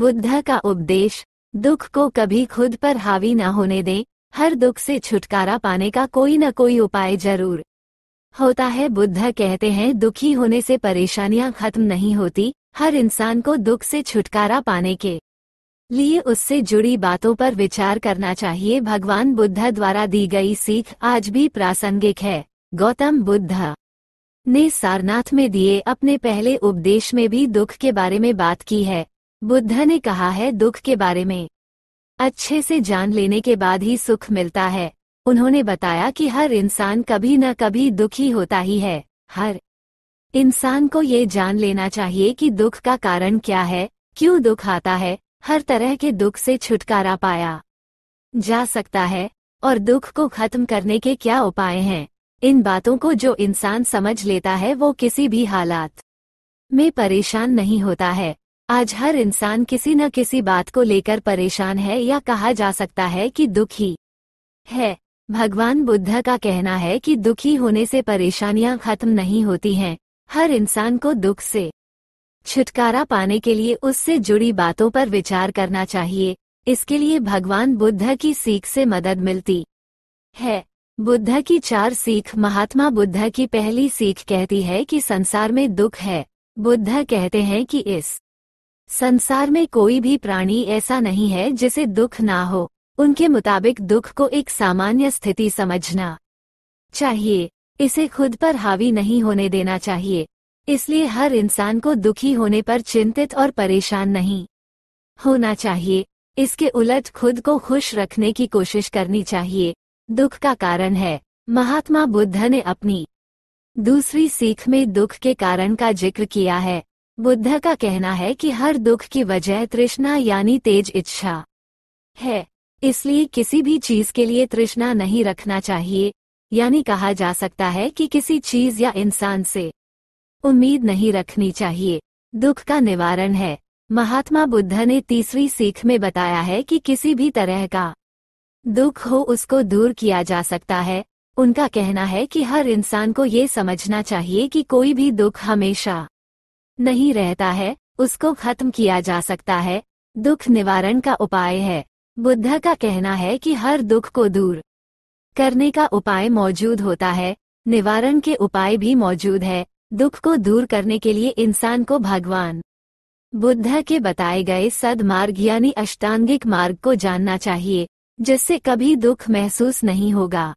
बुद्ध का उपदेश दुख को कभी खुद पर हावी न होने दें हर दुख से छुटकारा पाने का कोई न कोई उपाय जरूर होता है बुद्ध कहते हैं दुखी होने से परेशानियां खत्म नहीं होती हर इंसान को दुख से छुटकारा पाने के लिए उससे जुड़ी बातों पर विचार करना चाहिए भगवान बुद्ध द्वारा दी गई सीख आज भी प्रासंगिक है गौतम बुद्ध ने सारनाथ में दिए अपने पहले उपदेश में भी दुख के बारे में बात की है बुद्ध ने कहा है दुख के बारे में अच्छे से जान लेने के बाद ही सुख मिलता है उन्होंने बताया कि हर इंसान कभी न कभी दुखी होता ही है हर इंसान को ये जान लेना चाहिए कि दुख का कारण क्या है क्यों दुख आता है हर तरह के दुख से छुटकारा पाया जा सकता है और दुख को खत्म करने के क्या उपाय हैं इन बातों को जो इंसान समझ लेता है वो किसी भी हालात में परेशान नहीं होता है आज हर इंसान किसी न किसी बात को लेकर परेशान है या कहा जा सकता है कि दुखी है भगवान बुद्ध का कहना है कि दुखी होने से परेशानियां खत्म नहीं होती हैं हर इंसान को दुख से छुटकारा पाने के लिए उससे जुड़ी बातों पर विचार करना चाहिए इसके लिए भगवान बुद्ध की सीख से मदद मिलती है बुद्ध की चार सीख महात्मा बुद्ध की पहली सीख कहती है कि संसार में दुख है बुद्ध कहते हैं कि इस संसार में कोई भी प्राणी ऐसा नहीं है जिसे दुख ना हो उनके मुताबिक दुख को एक सामान्य स्थिति समझना चाहिए इसे खुद पर हावी नहीं होने देना चाहिए इसलिए हर इंसान को दुखी होने पर चिंतित और परेशान नहीं होना चाहिए इसके उलट खुद को खुश रखने की कोशिश करनी चाहिए दुख का कारण है महात्मा बुद्ध ने अपनी दूसरी सीख में दुख के कारण का जिक्र किया है बुद्ध का कहना है कि हर दुख की वजह तृष्णा यानी तेज इच्छा है इसलिए किसी भी चीज के लिए तृष्णा नहीं रखना चाहिए यानी कहा जा सकता है कि किसी चीज या इंसान से उम्मीद नहीं रखनी चाहिए दुख का निवारण है महात्मा बुद्ध ने तीसरी सीख में बताया है कि किसी भी तरह का दुख हो उसको दूर किया जा सकता है उनका कहना है कि हर इंसान को ये समझना चाहिए कि कोई भी दुख हमेशा नहीं रहता है उसको खत्म किया जा सकता है दुख निवारण का उपाय है बुद्ध का कहना है कि हर दुख को दूर करने का उपाय मौजूद होता है निवारण के उपाय भी मौजूद है दुख को दूर करने के लिए इंसान को भगवान बुद्ध के बताए गए सदमार्ग यानी अष्टांगिक मार्ग को जानना चाहिए जिससे कभी दुख महसूस नहीं होगा